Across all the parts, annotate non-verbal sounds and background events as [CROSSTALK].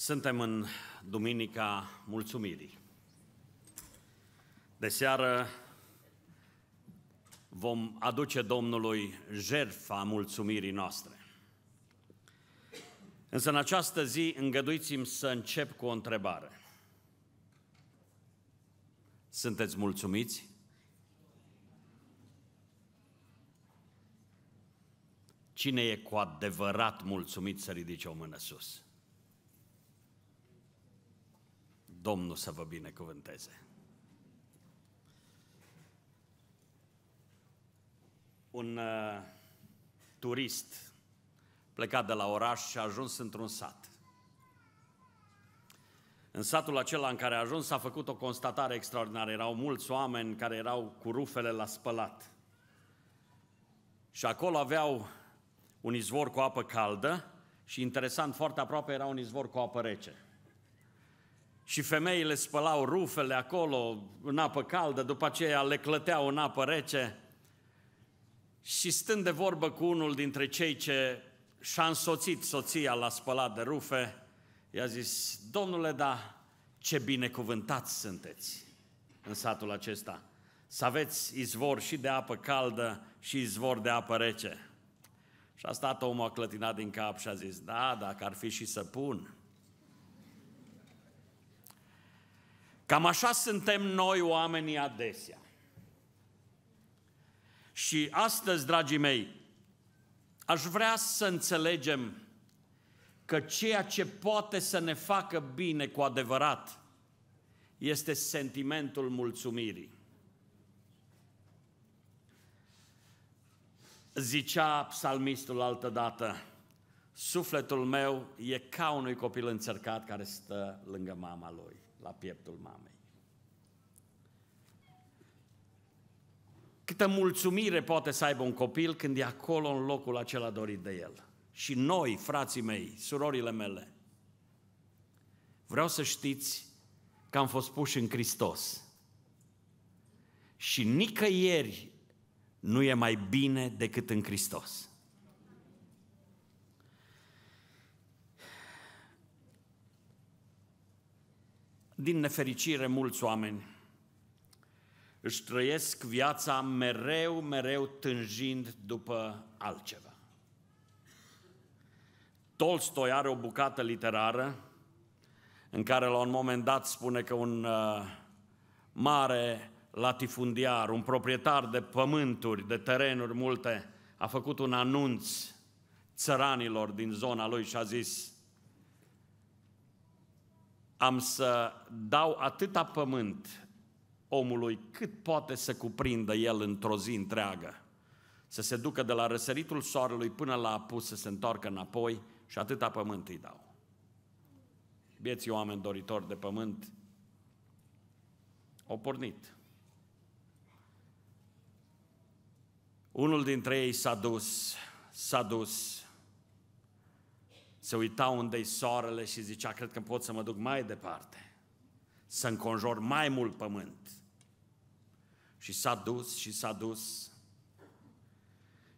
Suntem în Duminica Mulțumirii. De seară vom aduce Domnului jertfa mulțumirii noastre. Însă în această zi îngăduiți-mi să încep cu o întrebare. Sunteți mulțumiți? Cine e cu adevărat mulțumit să ridice o mână sus? Domnul să vă binecuvânteze. Un uh, turist plecat de la oraș și a ajuns într-un sat. În satul acela în care a ajuns s-a făcut o constatare extraordinară. Erau mulți oameni care erau cu rufele la spălat. Și acolo aveau un izvor cu apă caldă și interesant, foarte aproape era un izvor cu apă rece și femeile spălau rufele acolo în apă caldă, după aceea le clăteau în apă rece. Și stând de vorbă cu unul dintre cei ce și-a însoțit soția la spălat de rufe, i-a zis, Domnule, da, ce binecuvântați sunteți în satul acesta, să aveți izvor și de apă caldă și izvor de apă rece. Și a stat omul a clătinat din cap și a zis, da, dacă ar fi și să pun, Cam așa suntem noi oamenii adesea. Și astăzi, dragii mei, aș vrea să înțelegem că ceea ce poate să ne facă bine cu adevărat este sentimentul mulțumirii. Zicea psalmistul altădată, sufletul meu e ca unui copil înțărcat care stă lângă mama lui la pieptul mamei. Câtă mulțumire poate să aibă un copil când e acolo în locul acela dorit de el. Și noi, frații mei, surorile mele, vreau să știți că am fost puși în Hristos. Și nicăieri nu e mai bine decât în Hristos. din nefericire, mulți oameni își trăiesc viața mereu, mereu tânjind după altceva. Tolstoi are o bucată literară în care la un moment dat spune că un uh, mare latifundiar, un proprietar de pământuri, de terenuri multe, a făcut un anunț țăranilor din zona lui și a zis, am să dau atâta pământ omului cât poate să cuprindă el într-o zi întreagă. Să se ducă de la răsăritul soarelui până la apus să se întoarcă înapoi și atâta pământ îi dau. Vieții oameni doritori de pământ au pornit. Unul dintre ei s-a dus, s-a dus se uita unde-i soarele și zicea, cred că pot să mă duc mai departe, să înconjor mai mult pământ. Și s-a dus și s-a dus.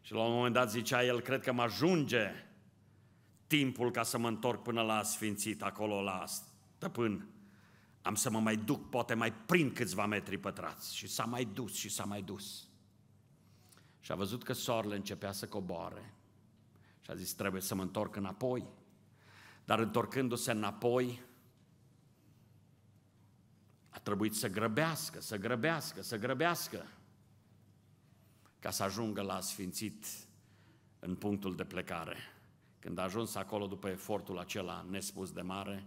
Și la un moment dat zicea el, cred că mă ajunge timpul ca să mă întorc până la sfințit, acolo la stăpân. Am să mă mai duc, poate mai prin câțiva metri pătrați. Și s-a mai dus și s-a mai dus. Și a văzut că soarele începea să coboare. Și a zis, trebuie să mă întorc înapoi. Dar întorcându-se înapoi, a trebuit să grăbească, să grăbească, să grăbească ca să ajungă la sfințit în punctul de plecare. Când a ajuns acolo după efortul acela nespus de mare,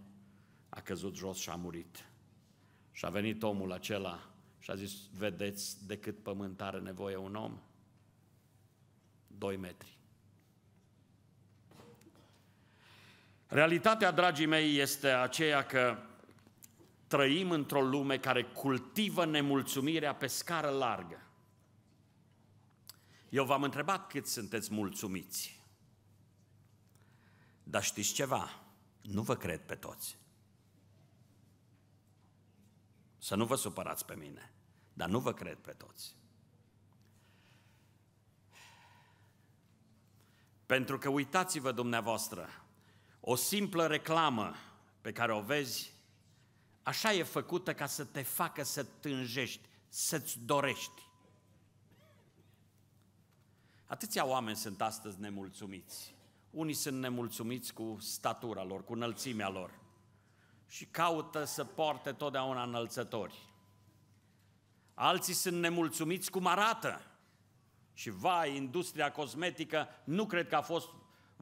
a căzut jos și a murit. Și a venit omul acela și a zis, vedeți de cât pământ are nevoie un om? Doi metri. Realitatea, dragii mei, este aceea că trăim într-o lume care cultivă nemulțumirea pe scară largă. Eu v-am întrebat cât sunteți mulțumiți. Dar știți ceva? Nu vă cred pe toți. Să nu vă supărați pe mine, dar nu vă cred pe toți. Pentru că uitați-vă dumneavoastră, o simplă reclamă pe care o vezi, așa e făcută ca să te facă să tânjești, să-ți dorești. Atâția oameni sunt astăzi nemulțumiți. Unii sunt nemulțumiți cu statura lor, cu înălțimea lor și caută să poarte totdeauna înălțători. Alții sunt nemulțumiți cum arată. Și vai, industria cosmetică nu cred că a fost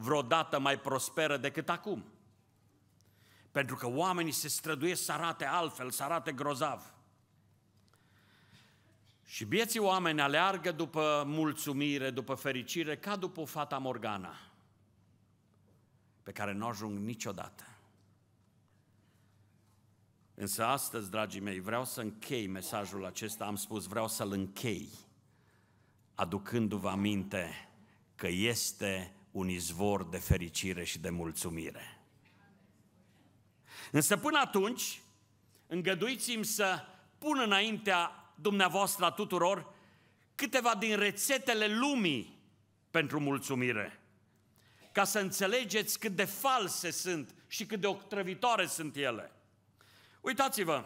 vreodată mai prosperă decât acum. Pentru că oamenii se străduiesc să arate altfel, să arate grozav. Și vieții oameni aleargă după mulțumire, după fericire, ca după fata Morgana, pe care nu ajung niciodată. Însă astăzi, dragii mei, vreau să închei mesajul acesta, am spus, vreau să-l închei, aducându-vă aminte că este un izvor de fericire și de mulțumire. Însă până atunci, îngăduiți-mi să pun înaintea dumneavoastră a tuturor câteva din rețetele lumii pentru mulțumire, ca să înțelegeți cât de false sunt și cât de octrăvitoare sunt ele. Uitați-vă,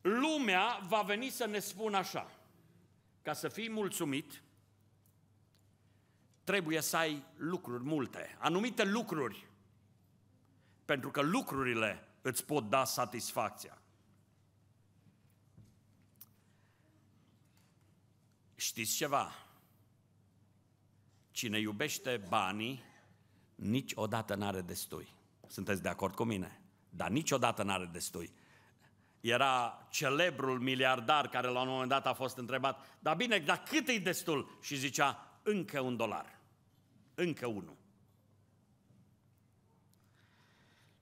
lumea va veni să ne spună așa, ca să fii mulțumit, trebuie să ai lucruri multe, anumite lucruri, pentru că lucrurile îți pot da satisfacția. Știți ceva? Cine iubește banii, niciodată n-are destui. Sunteți de acord cu mine? Dar niciodată n-are destui. Era celebrul miliardar care la un moment dat a fost întrebat, dar bine, dar cât e destul? Și zicea, încă un dolar. Încă unul.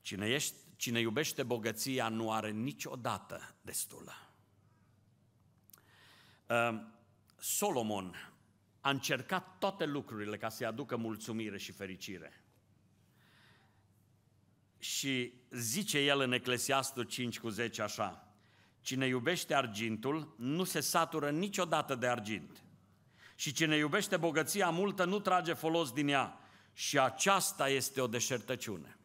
Cine, ești, cine iubește bogăția nu are niciodată destulă. Ehm, Solomon a încercat toate lucrurile ca să-i aducă mulțumire și fericire. Și zice el în Eclesiastul 5 cu 10 așa, Cine iubește argintul nu se satură niciodată de argint. Și cine iubește bogăția multă nu trage folos din ea. Și aceasta este o deșertăciune.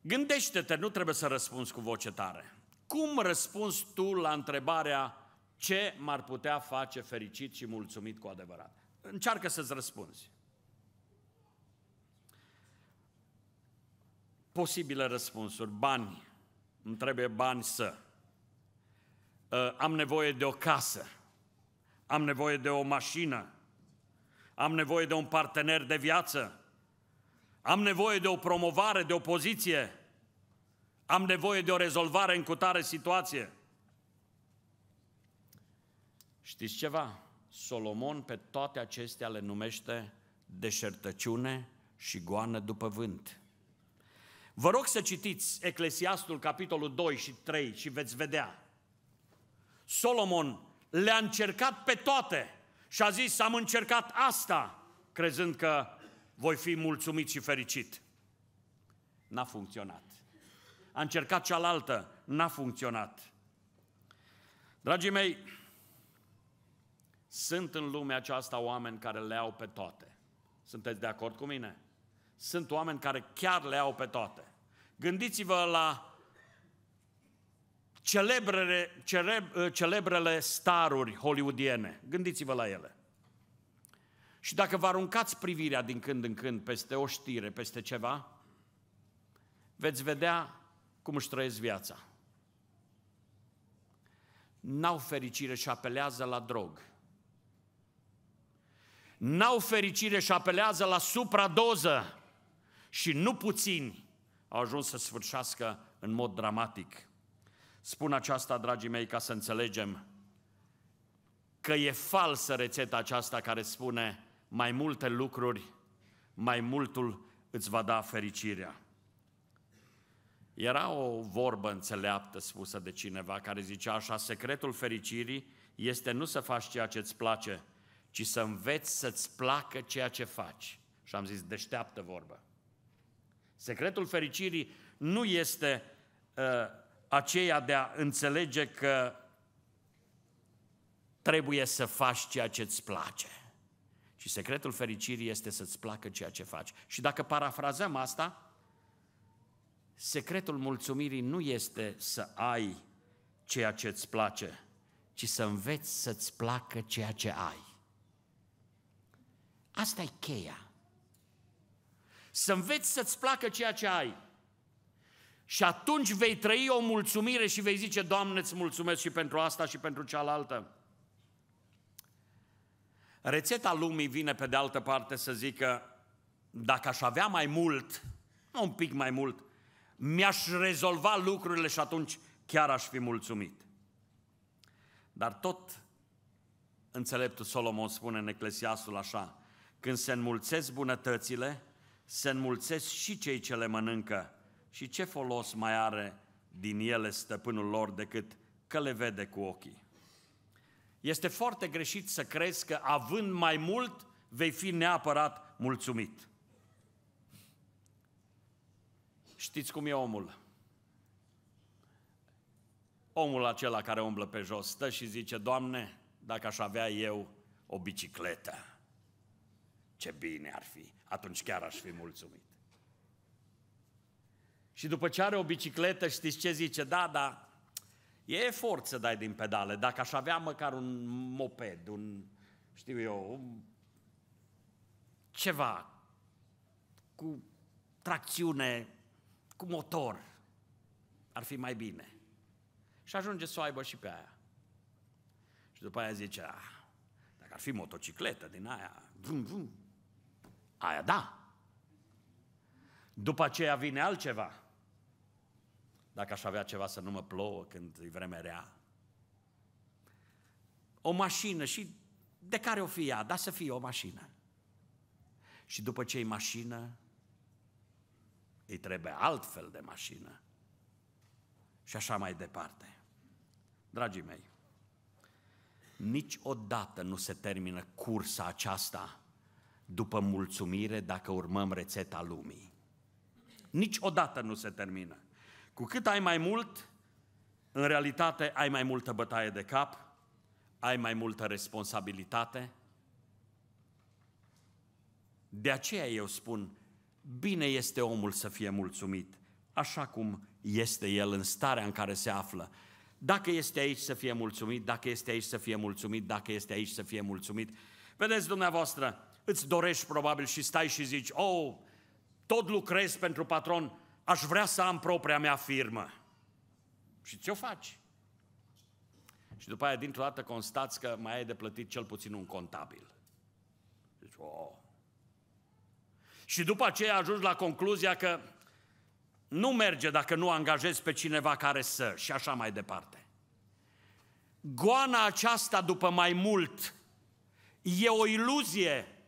Gândește-te, nu trebuie să răspunzi cu voce tare. Cum răspunzi tu la întrebarea ce m-ar putea face fericit și mulțumit cu adevărat? Încearcă să-ți răspunzi. Posibile răspunsuri, bani, îmi trebuie bani să. Uh, am nevoie de o casă, am nevoie de o mașină, am nevoie de un partener de viață, am nevoie de o promovare, de o poziție, am nevoie de o rezolvare în cutare situație. Știți ceva? Solomon pe toate acestea le numește deșertăciune și goană după vânt. Vă rog să citiți Eclesiastul capitolul 2 și 3 și veți vedea Solomon le-a încercat pe toate și a zis, am încercat asta, crezând că voi fi mulțumit și fericit. N-a funcționat. A încercat cealaltă, n-a funcționat. Dragii mei, sunt în lumea aceasta oameni care le au pe toate. Sunteți de acord cu mine? Sunt oameni care chiar le au pe toate. Gândiți-vă la celebrele, celeb, eh, celebrele staruri hollywoodiene. Gândiți-vă la ele. Și dacă vă aruncați privirea din când în când peste o știre, peste ceva, veți vedea cum își trăiesc viața. N-au fericire și apelează la drog. N-au fericire și apelează la supradoză. Și nu puțini au ajuns să sfârșească în mod dramatic Spun aceasta, dragii mei, ca să înțelegem că e falsă rețeta aceasta care spune mai multe lucruri, mai multul îți va da fericirea. Era o vorbă înțeleaptă spusă de cineva care zicea așa, secretul fericirii este nu să faci ceea ce îți place, ci să înveți să-ți placă ceea ce faci. Și am zis, deșteaptă vorbă. Secretul fericirii nu este uh, aceea de a înțelege că trebuie să faci ceea ce îți place. Și secretul fericirii este să-ți placă ceea ce faci. Și dacă parafrazăm asta, secretul mulțumirii nu este să ai ceea ce îți place, ci să înveți să-ți placă ceea ce ai. Asta e cheia. Să înveți să-ți placă ceea ce ai. Și atunci vei trăi o mulțumire și vei zice, Doamne, îți mulțumesc și pentru asta și pentru cealaltă. Rețeta lumii vine pe de altă parte să zică, dacă aș avea mai mult, nu un pic mai mult, mi-aș rezolva lucrurile și atunci chiar aș fi mulțumit. Dar tot înțeleptul Solomon spune în Eclesiastul așa, când se înmulțesc bunătățile, se înmulțesc și cei ce le mănâncă, și ce folos mai are din ele stăpânul lor decât că le vede cu ochii. Este foarte greșit să crezi că având mai mult vei fi neapărat mulțumit. Știți cum e omul? Omul acela care umblă pe jos stă și zice, Doamne, dacă aș avea eu o bicicletă, ce bine ar fi, atunci chiar aș fi mulțumit. Și după ce are o bicicletă, știți ce zice? Da, da, e efort să dai din pedale. Dacă aș avea măcar un moped, un, știu eu, un... ceva cu tracțiune, cu motor, ar fi mai bine. Și ajunge să o aibă și pe aia. Și după aia zice, ah, dacă ar fi motocicletă din aia, vum, vum, aia da. După aceea vine altceva dacă aș avea ceva să nu mă plouă când e vreme rea. O mașină și de care o fie ea, dar să fie o mașină. Și după ce e mașină, îi trebuie altfel de mașină. Și așa mai departe. Dragii mei, niciodată nu se termină cursa aceasta după mulțumire dacă urmăm rețeta lumii. Niciodată nu se termină. Cu cât ai mai mult, în realitate ai mai multă bătaie de cap, ai mai multă responsabilitate. De aceea eu spun, bine este omul să fie mulțumit, așa cum este el în starea în care se află. Dacă este aici să fie mulțumit, dacă este aici să fie mulțumit, dacă este aici să fie mulțumit. Vedeți dumneavoastră, îți dorești probabil și stai și zici, oh, tot lucrezi pentru patron, aș vrea să am propria mea firmă. Și ce o faci. Și după aia, dintr-o dată, constați că mai ai de plătit cel puțin un contabil. Zici, oh. Și după aceea ajungi la concluzia că nu merge dacă nu angajezi pe cineva care să și așa mai departe. Goana aceasta după mai mult e o iluzie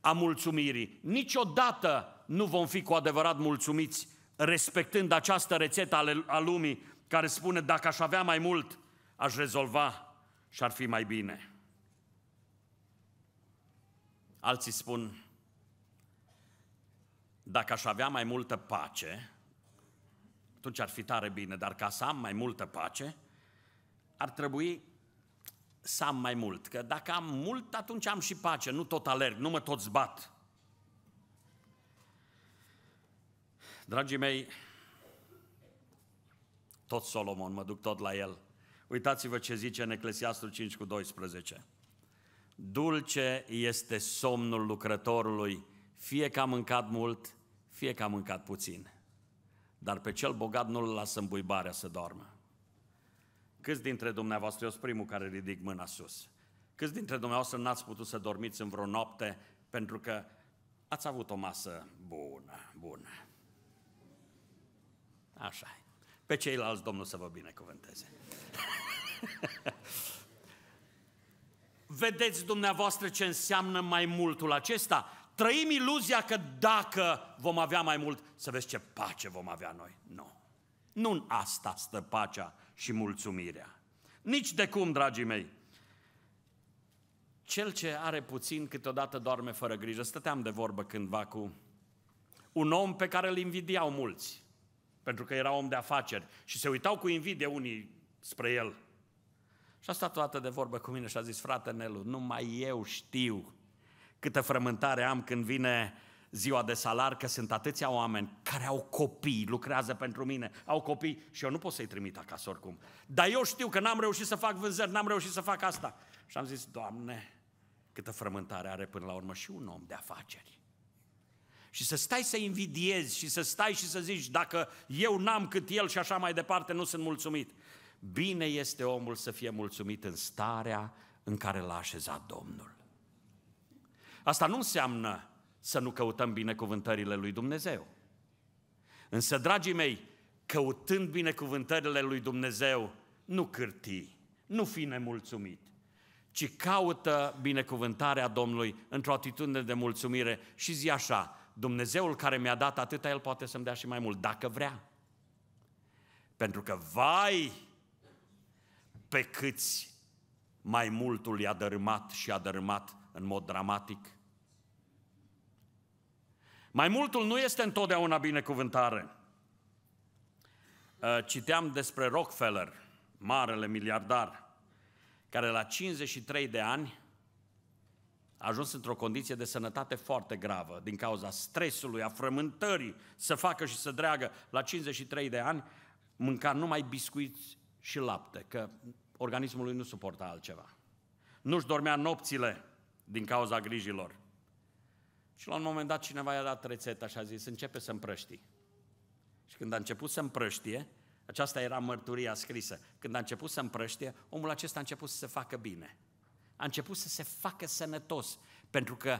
a mulțumirii. Niciodată nu vom fi cu adevărat mulțumiți respectând această rețetă a lumii care spune dacă aș avea mai mult, aș rezolva și ar fi mai bine. Alții spun, dacă aș avea mai multă pace, atunci ar fi tare bine, dar ca să am mai multă pace, ar trebui să am mai mult. Că dacă am mult, atunci am și pace, nu tot alerg, nu mă tot zbat. Dragii mei, tot Solomon, mă duc tot la el. Uitați-vă ce zice în Eclesiastul 5 cu 12. Dulce este somnul lucrătorului, fie că a mâncat mult, fie că a mâncat puțin. Dar pe cel bogat nu-l lasă în buibarea să doarmă. Câți dintre dumneavoastră, eu sunt primul care ridic mâna sus, câți dintre dumneavoastră n-ați putut să dormiți în vreo noapte pentru că ați avut o masă bună, bună. Așa e. Pe ceilalți Domnul să vă binecuvânteze. [LAUGHS] Vedeți dumneavoastră ce înseamnă mai multul acesta? Trăim iluzia că dacă vom avea mai mult, să vezi ce pace vom avea noi. Nu. Nu în asta stă pacea și mulțumirea. Nici de cum, dragii mei. Cel ce are puțin câteodată doarme fără grijă. Stăteam de vorbă cândva cu un om pe care îl invidiau mulți pentru că era om de afaceri și se uitau cu invidie unii spre el. Și a stat toată de vorbă cu mine și a zis, frate Nelu, numai eu știu câtă frământare am când vine ziua de salar, că sunt atâția oameni care au copii, lucrează pentru mine, au copii și eu nu pot să-i trimit acasă oricum. Dar eu știu că n-am reușit să fac vânzări, n-am reușit să fac asta. Și am zis, Doamne, câtă frământare are până la urmă și un om de afaceri și să stai să invidiezi și să stai și să zici dacă eu n-am cât el și așa mai departe nu sunt mulțumit. Bine este omul să fie mulțumit în starea în care l-a așezat Domnul. Asta nu înseamnă să nu căutăm binecuvântările lui Dumnezeu. Însă, dragii mei, căutând binecuvântările lui Dumnezeu, nu cârti, nu fi nemulțumit, ci caută binecuvântarea Domnului într-o atitudine de mulțumire și zi așa, Dumnezeul care mi-a dat atâta, El poate să-mi dea și mai mult, dacă vrea. Pentru că, vai, pe câți mai multul i-a dărâmat și a dărâmat în mod dramatic. Mai multul nu este întotdeauna binecuvântare. Uh, citeam despre Rockefeller, marele miliardar, care la 53 de ani a ajuns într-o condiție de sănătate foarte gravă din cauza stresului, a frământării, să facă și să dreagă. La 53 de ani mânca numai biscuiți și lapte, că organismul lui nu suporta altceva. Nu-și dormea nopțile din cauza grijilor. Și la un moment dat cineva i-a dat rețeta și a zis, începe să împrăștii. Și când a început să împrăștie, aceasta era mărturia scrisă, când a început să împrăștie, omul acesta a început să se facă bine a început să se facă sănătos, pentru că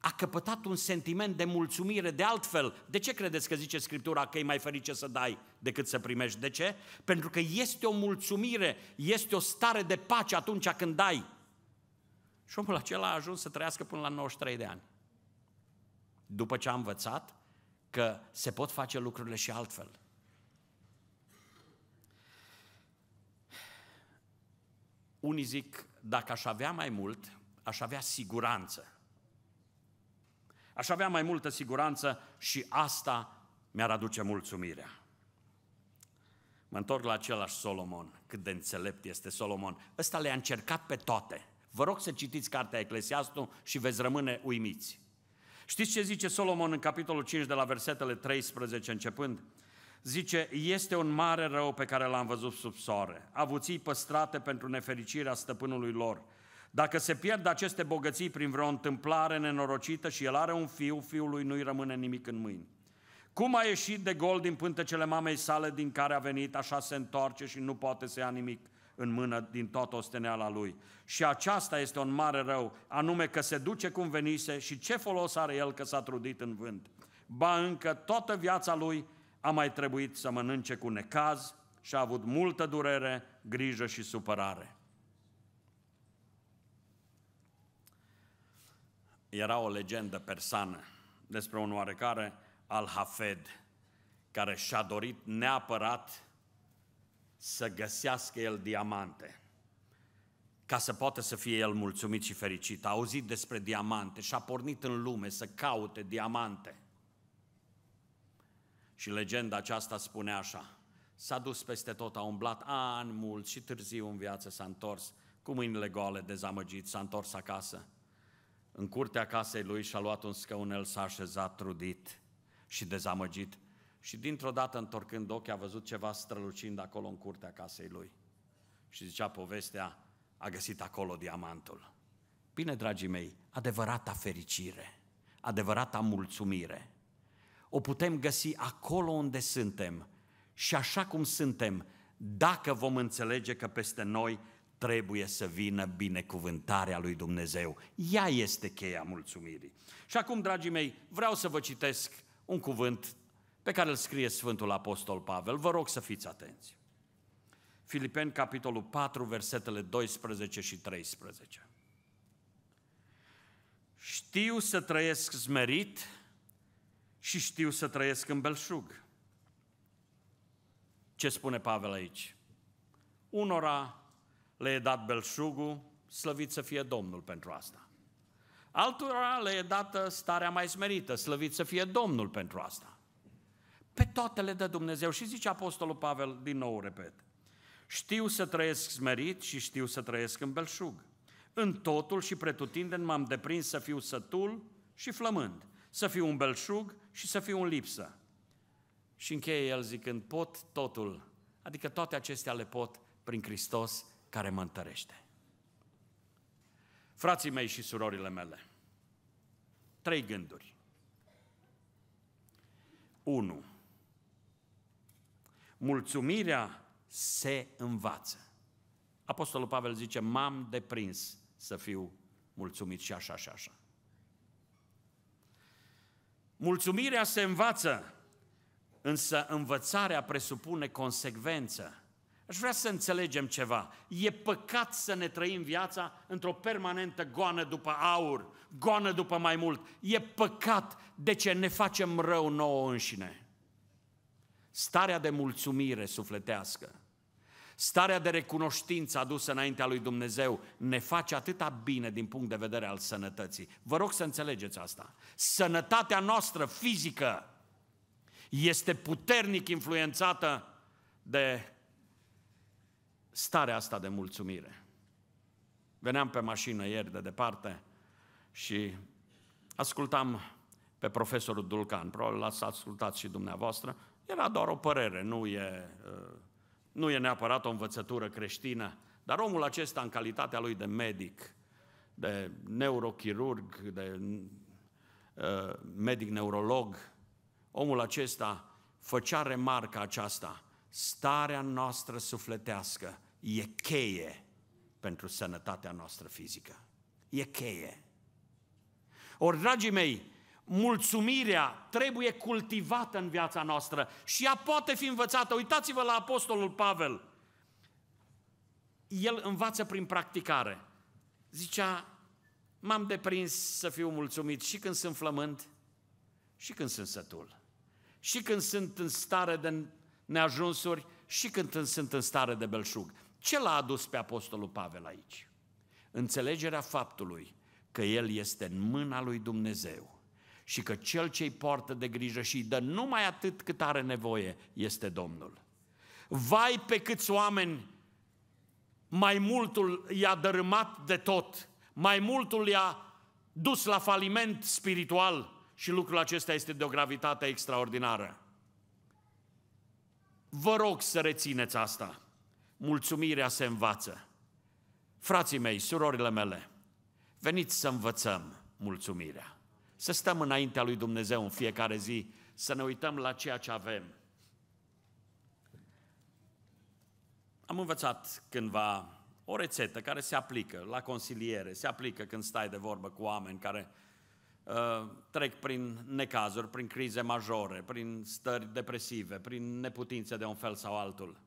a căpătat un sentiment de mulțumire de altfel. De ce credeți că zice Scriptura că e mai ferice să dai decât să primești? De ce? Pentru că este o mulțumire, este o stare de pace atunci când dai. Și omul acela a ajuns să trăiască până la 93 de ani. După ce a învățat că se pot face lucrurile și altfel. Unii zic, dacă aș avea mai mult, aș avea siguranță. Aș avea mai multă siguranță și asta mi-ar aduce mulțumirea. Mă întorc la același Solomon, cât de înțelept este Solomon. Ăsta le-a încercat pe toate. Vă rog să citiți cartea Eclesiastul și veți rămâne uimiți. Știți ce zice Solomon în capitolul 5 de la versetele 13 începând? Zice, este un mare rău pe care l-am văzut sub soare, avuții păstrate pentru nefericirea stăpânului lor. Dacă se pierd aceste bogății prin vreo întâmplare nenorocită și el are un fiu, fiului nu-i rămâne nimic în mâini. Cum a ieșit de gol din pântecele mamei sale din care a venit, așa se întoarce și nu poate să ia nimic în mână din toată osteneala lui. Și aceasta este un mare rău, anume că se duce cum venise și ce folos are el că s-a trudit în vânt. Ba încă toată viața lui a mai trebuit să mănânce cu necaz și a avut multă durere, grijă și supărare. Era o legendă persană despre un oarecare al-Hafed, care și-a dorit neapărat să găsească el diamante, ca să poată să fie el mulțumit și fericit. A auzit despre diamante și a pornit în lume să caute diamante – și legenda aceasta spune așa, s-a dus peste tot, a umblat ani mult și târziu în viață s-a întors, cu mâinile goale, dezamăgit, s-a întors acasă. În curtea casei lui și-a luat un scăunel, s-a așezat trudit și dezamăgit și dintr-o dată, întorcând ochii, a văzut ceva strălucind acolo în curtea casei lui. Și zicea povestea, a găsit acolo diamantul. Bine, dragii mei, adevărata fericire, adevărata mulțumire o putem găsi acolo unde suntem și așa cum suntem, dacă vom înțelege că peste noi trebuie să vină binecuvântarea lui Dumnezeu. Ea este cheia mulțumirii. Și acum, dragii mei, vreau să vă citesc un cuvânt pe care îl scrie Sfântul Apostol Pavel. Vă rog să fiți atenți. Filipeni, capitolul 4, versetele 12 și 13. Știu să trăiesc zmerit și știu să trăiesc în belșug. Ce spune Pavel aici? Unora le e dat belșugul, slăvit să fie Domnul pentru asta. Altora le e dată starea mai smerită, slăvit să fie Domnul pentru asta. Pe toate le dă Dumnezeu și zice Apostolul Pavel, din nou repet, știu să trăiesc smerit și știu să trăiesc în belșug. În totul și pretutindeni m-am deprins să fiu sătul și flămând, să fiu un belșug și să fiu în lipsă. Și încheie el zicând, pot totul, adică toate acestea le pot prin Hristos care mă întărește. Frații mei și surorile mele, trei gânduri. Unu. Mulțumirea se învață. Apostolul Pavel zice, m-am deprins să fiu mulțumit și așa și așa. Mulțumirea se învață, însă învățarea presupune consecvență. Aș vrea să înțelegem ceva. E păcat să ne trăim viața într-o permanentă goană după aur, goană după mai mult. E păcat de ce ne facem rău nouă înșine. Starea de mulțumire sufletească Starea de recunoștință adusă înaintea lui Dumnezeu ne face atâta bine din punct de vedere al sănătății. Vă rog să înțelegeți asta. Sănătatea noastră fizică este puternic influențată de starea asta de mulțumire. Veneam pe mașină ieri de departe și ascultam pe profesorul Dulcan, probabil l-ați ascultat și dumneavoastră, era doar o părere, nu e uh, nu e neapărat o învățătură creștină, dar omul acesta, în calitatea lui de medic, de neurochirurg, de uh, medic neurolog, omul acesta făcea remarca aceasta, starea noastră sufletească e cheie pentru sănătatea noastră fizică. E cheie. Ori, dragii mei, mulțumirea trebuie cultivată în viața noastră și ea poate fi învățată. Uitați-vă la Apostolul Pavel. El învață prin practicare. Zicea, m-am deprins să fiu mulțumit și când sunt flământ, și când sunt sătul, și când sunt în stare de neajunsuri, și când sunt în stare de belșug. Ce l-a adus pe Apostolul Pavel aici? Înțelegerea faptului că el este în mâna lui Dumnezeu și că cel ce-i poartă de grijă și îi dă numai atât cât are nevoie este Domnul. Vai pe câți oameni mai multul i-a dărâmat de tot, mai multul i-a dus la faliment spiritual și lucrul acesta este de o gravitate extraordinară. Vă rog să rețineți asta. Mulțumirea se învață. Frații mei, surorile mele, veniți să învățăm mulțumirea. Să stăm înaintea lui Dumnezeu în fiecare zi, să ne uităm la ceea ce avem. Am învățat cândva o rețetă care se aplică la consiliere, se aplică când stai de vorbă cu oameni care uh, trec prin necazuri, prin crize majore, prin stări depresive, prin neputințe de un fel sau altul.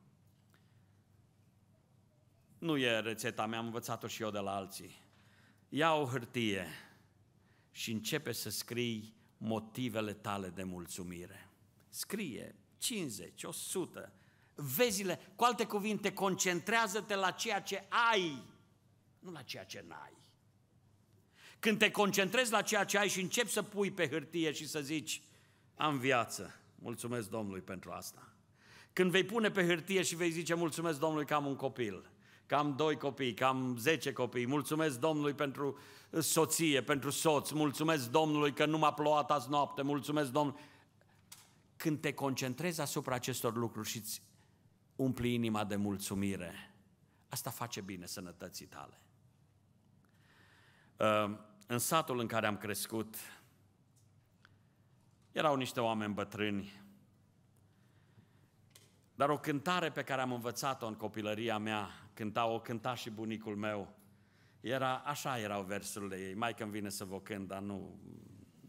Nu e rețeta mea, am învățat-o și eu de la alții. Ia o hârtie, și începe să scrii motivele tale de mulțumire. Scrie 50, 100, vezile, cu alte cuvinte, concentrează-te la ceea ce ai, nu la ceea ce n-ai. Când te concentrezi la ceea ce ai și începi să pui pe hârtie și să zici, am viață, mulțumesc Domnului pentru asta. Când vei pune pe hârtie și vei zice, mulțumesc Domnului că am un copil, cam doi copii, cam zece copii. Mulțumesc Domnului pentru soție, pentru soț. Mulțumesc Domnului că nu m-a plouat azi noapte. Mulțumesc Domnului. Când te concentrezi asupra acestor lucruri și îți umpli inima de mulțumire, asta face bine sănătății tale. Ă, în satul în care am crescut, erau niște oameni bătrâni, dar o cântare pe care am învățat-o în copilăria mea cânta, o cânta și bunicul meu. Era, așa erau versurile ei, mai când vine să vă cânt, dar nu,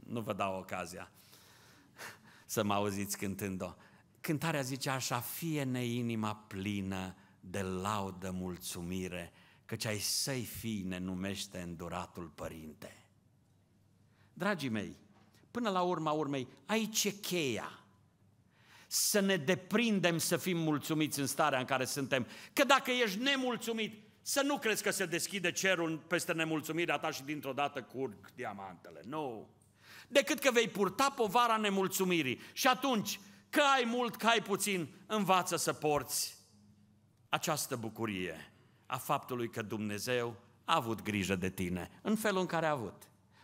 nu vă dau ocazia [LAUGHS] să mă auziți cântând-o. Cântarea zice așa, fie-ne inima plină de laudă mulțumire, căci ai săi fii ne numește înduratul Părinte. Dragii mei, până la urma urmei, aici e cheia să ne deprindem să fim mulțumiți în starea în care suntem. Că dacă ești nemulțumit, să nu crezi că se deschide cerul peste nemulțumirea ta și dintr-o dată curg diamantele. Nu! Decât că vei purta povara nemulțumirii. Și atunci, că ai mult, că ai puțin, învață să porți această bucurie a faptului că Dumnezeu a avut grijă de tine, în felul în care a avut.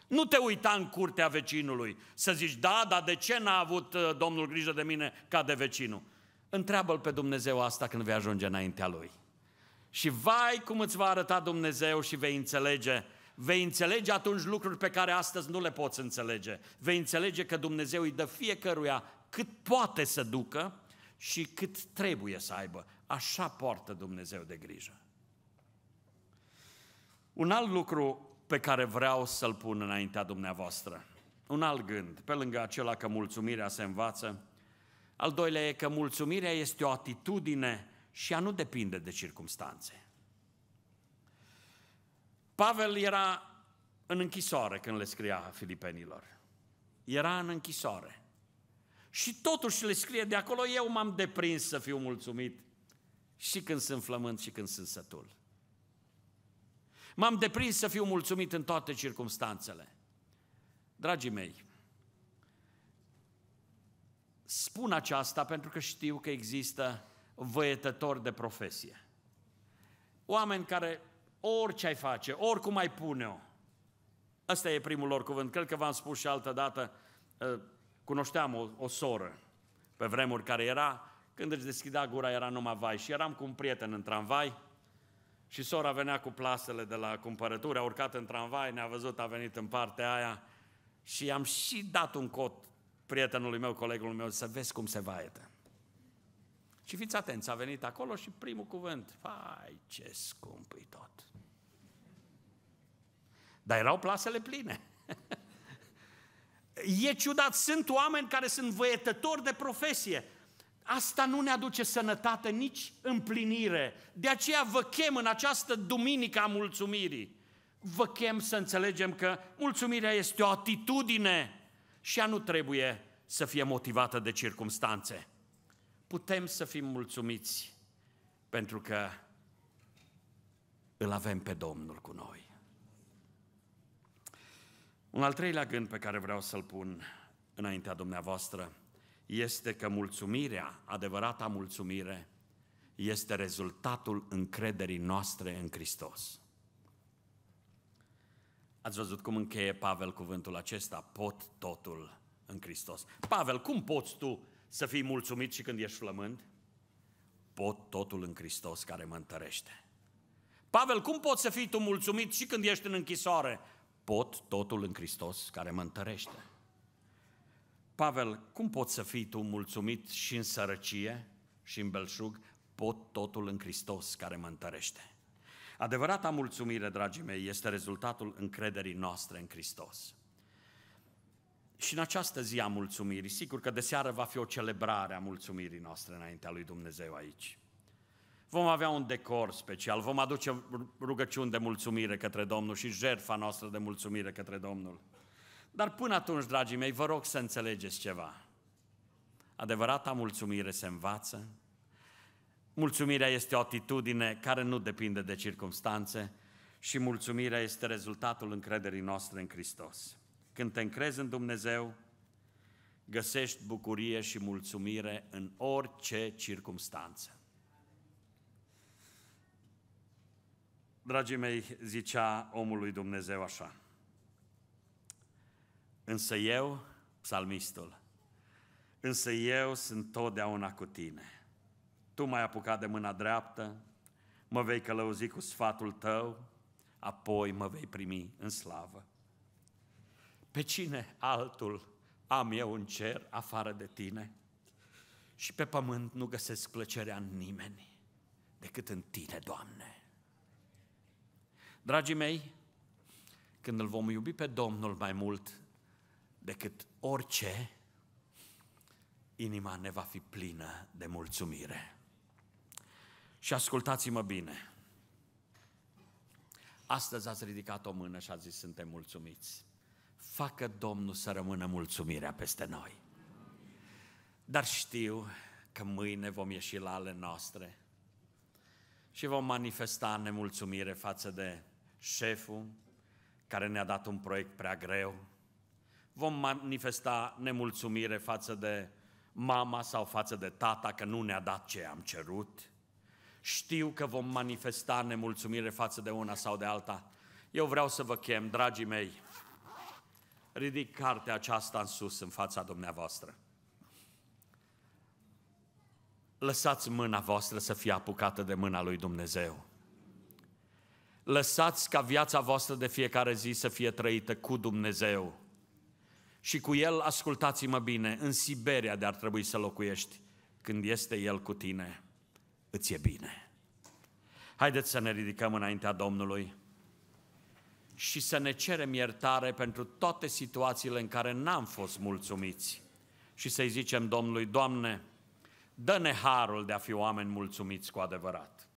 Nu te uita în curtea vecinului să zici, da, dar de ce n-a avut uh, Domnul grijă de mine ca de vecinul? Întreabă-L pe Dumnezeu asta când vei ajunge înaintea Lui. Și vai cum îți va arăta Dumnezeu și vei înțelege vei înțelege atunci lucruri pe care astăzi nu le poți înțelege. Vei înțelege că Dumnezeu îi dă fiecăruia cât poate să ducă și cât trebuie să aibă. Așa poartă Dumnezeu de grijă. Un alt lucru pe care vreau să-l pun înaintea dumneavoastră. Un alt gând, pe lângă acela că mulțumirea se învață, al doilea e că mulțumirea este o atitudine și ea nu depinde de circumstanțe. Pavel era în închisoare când le scria filipenilor. Era în închisoare. Și totuși le scrie de acolo, eu m-am deprins să fiu mulțumit și când sunt flământ și când sunt sătul. M-am deprins să fiu mulțumit în toate circunstanțele. Dragii mei, spun aceasta pentru că știu că există văietători de profesie. Oameni care orice ai face, oricum ai pune-o, ăsta e primul lor cuvânt. Cred că v-am spus și altă dată, ă, cunoșteam o, o soră pe vremuri care era, când își deschidea gura era numai vai și eram cu un prieten în tramvai și sora venea cu plasele de la cumpărături, a urcat în tramvai, ne-a văzut, a venit în partea aia și i-am și dat un cot prietenului meu, colegul meu, să vezi cum se vaete. Și fiți atenți, a venit acolo și primul cuvânt, vai ce scump e tot. Dar erau plasele pline. [LAUGHS] E ciudat, sunt oameni care sunt văietători de profesie. Asta nu ne aduce sănătate, nici împlinire. De aceea vă chem în această duminică a mulțumirii. Vă chem să înțelegem că mulțumirea este o atitudine și ea nu trebuie să fie motivată de circumstanțe. Putem să fim mulțumiți pentru că îl avem pe Domnul cu noi. Un al treilea gând pe care vreau să-l pun înaintea dumneavoastră este că mulțumirea, adevărata mulțumire, este rezultatul încrederii noastre în Hristos. Ați văzut cum încheie Pavel cuvântul acesta? Pot totul în Hristos. Pavel, cum poți tu să fii mulțumit și când ești flămând? Pot totul în Hristos care mă întărește. Pavel, cum poți să fii tu mulțumit și când ești în închisoare? Pot totul în Hristos care mă întărește. Pavel, cum poți să fii tu mulțumit și în sărăcie și în belșug? Pot totul în Hristos care mă întărește. Adevărata mulțumire, dragii mei, este rezultatul încrederii noastre în Hristos. Și în această zi a mulțumirii, sigur că de seară va fi o celebrare a mulțumirii noastre înaintea lui Dumnezeu aici. Vom avea un decor special, vom aduce rugăciuni de mulțumire către Domnul și jertfa noastră de mulțumire către Domnul. Dar până atunci, dragii mei, vă rog să înțelegeți ceva. Adevărata mulțumire se învață. Mulțumirea este o atitudine care nu depinde de circumstanțe și mulțumirea este rezultatul încrederii noastre în Hristos. Când te încrezi în Dumnezeu, găsești bucurie și mulțumire în orice circumstanță. Dragii mei, zicea omului Dumnezeu așa, Însă eu, psalmistul, însă eu sunt totdeauna cu tine. Tu m-ai apucat de mâna dreaptă, mă vei călăuzi cu sfatul tău, apoi mă vei primi în slavă. Pe cine altul am eu în cer afară de tine? Și pe pământ nu găsesc plăcerea în nimeni decât în tine, Doamne. Dragii mei, când îl vom iubi pe Domnul mai mult decât orice, inima ne va fi plină de mulțumire. Și ascultați-mă bine. Astăzi ați ridicat o mână și ați zis suntem mulțumiți. Facă Domnul să rămână mulțumirea peste noi. Dar știu că mâine vom ieși la ale noastre și vom manifesta nemulțumire față de șeful care ne-a dat un proiect prea greu, vom manifesta nemulțumire față de mama sau față de tata că nu ne-a dat ce am cerut. Știu că vom manifesta nemulțumire față de una sau de alta. Eu vreau să vă chem, dragii mei, ridic cartea aceasta în sus, în fața dumneavoastră. Lăsați mâna voastră să fie apucată de mâna lui Dumnezeu. Lăsați ca viața voastră de fiecare zi să fie trăită cu Dumnezeu și cu el, ascultați-mă bine, în Siberia de-ar trebui să locuiești. Când este el cu tine, îți e bine. Haideți să ne ridicăm înaintea Domnului și să ne cerem iertare pentru toate situațiile în care n-am fost mulțumiți și să-i zicem Domnului, Doamne, dă-ne harul de a fi oameni mulțumiți cu adevărat.